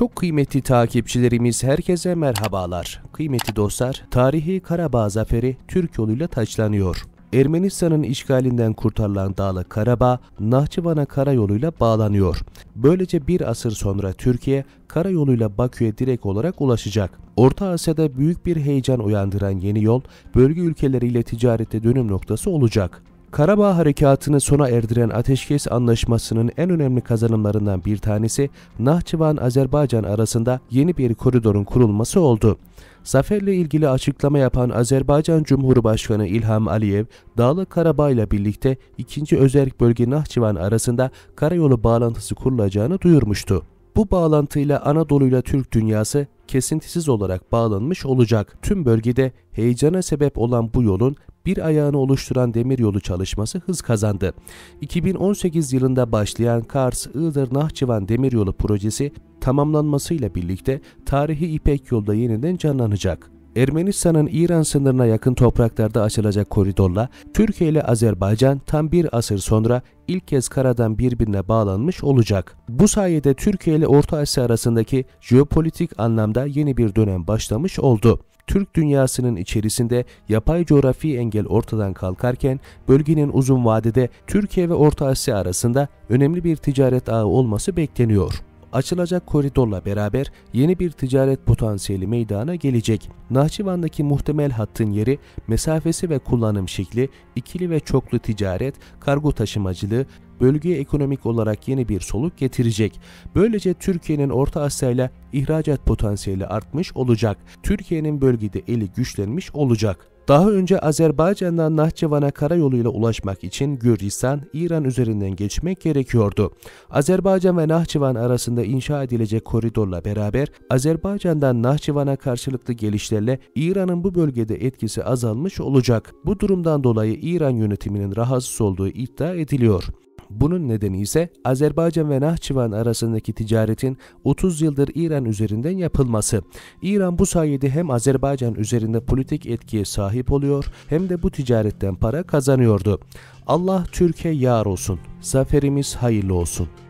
Çok kıymetli takipçilerimiz herkese merhabalar. Kıymetli dostlar, tarihi Karabağ zaferi Türk yoluyla taçlanıyor. Ermenistan'ın işgalinden kurtarılan dağlı Karabağ, Nahçıvan'a karayoluyla bağlanıyor. Böylece bir asır sonra Türkiye, karayoluyla Bakü'ye direkt olarak ulaşacak. Orta Asya'da büyük bir heyecan uyandıran yeni yol, bölge ülkeleriyle ticarette dönüm noktası olacak. Karabağ Harekatı'nı sona erdiren Ateşkes Anlaşması'nın en önemli kazanımlarından bir tanesi Nahçıvan-Azerbaycan arasında yeni bir koridorun kurulması oldu. Zaferle ilgili açıklama yapan Azerbaycan Cumhurbaşkanı İlham Aliyev, Dağlık Karabağ ile birlikte 2. Özerk Bölge Nahçıvan arasında karayolu bağlantısı kurulacağını duyurmuştu. Bu bağlantıyla Anadolu ile Türk dünyası kesintisiz olarak bağlanmış olacak. Tüm bölgede heyecana sebep olan bu yolun bir ayağını oluşturan demiryolu çalışması hız kazandı. 2018 yılında başlayan Kars-Iğdır-Nahçıvan demiryolu projesi tamamlanmasıyla birlikte tarihi İpek yolda yeniden canlanacak. Ermenistan'ın İran sınırına yakın topraklarda açılacak koridorla Türkiye ile Azerbaycan tam bir asır sonra ilk kez karadan birbirine bağlanmış olacak. Bu sayede Türkiye ile Orta Asya arasındaki jeopolitik anlamda yeni bir dönem başlamış oldu. Türk dünyasının içerisinde yapay coğrafi engel ortadan kalkarken bölgenin uzun vadede Türkiye ve Orta Asya arasında önemli bir ticaret ağı olması bekleniyor açılacak koridorla beraber yeni bir ticaret potansiyeli meydana gelecek. Nahçıvan'daki muhtemel hattın yeri, mesafesi ve kullanım şekli, ikili ve çoklu ticaret, kargo taşımacılığı, bölgeye ekonomik olarak yeni bir soluk getirecek. Böylece Türkiye'nin Orta Asya ile ihracat potansiyeli artmış olacak. Türkiye'nin bölgede eli güçlenmiş olacak. Daha önce Azerbaycan'dan Nahçıvan'a karayoluyla ulaşmak için Gürcistan, İran üzerinden geçmek gerekiyordu. Azerbaycan ve Nahçıvan arasında inşa edilecek koridorla beraber Azerbaycan'dan Nahçıvan'a karşılıklı gelişlerle İran'ın bu bölgede etkisi azalmış olacak. Bu durumdan dolayı İran yönetiminin rahatsız olduğu iddia ediliyor. Bunun nedeni ise Azerbaycan ve Nahçıvan arasındaki ticaretin 30 yıldır İran üzerinden yapılması. İran bu sayede hem Azerbaycan üzerinde politik etkiye sahip oluyor hem de bu ticaretten para kazanıyordu. Allah Türkiye yar olsun. Zaferimiz hayırlı olsun.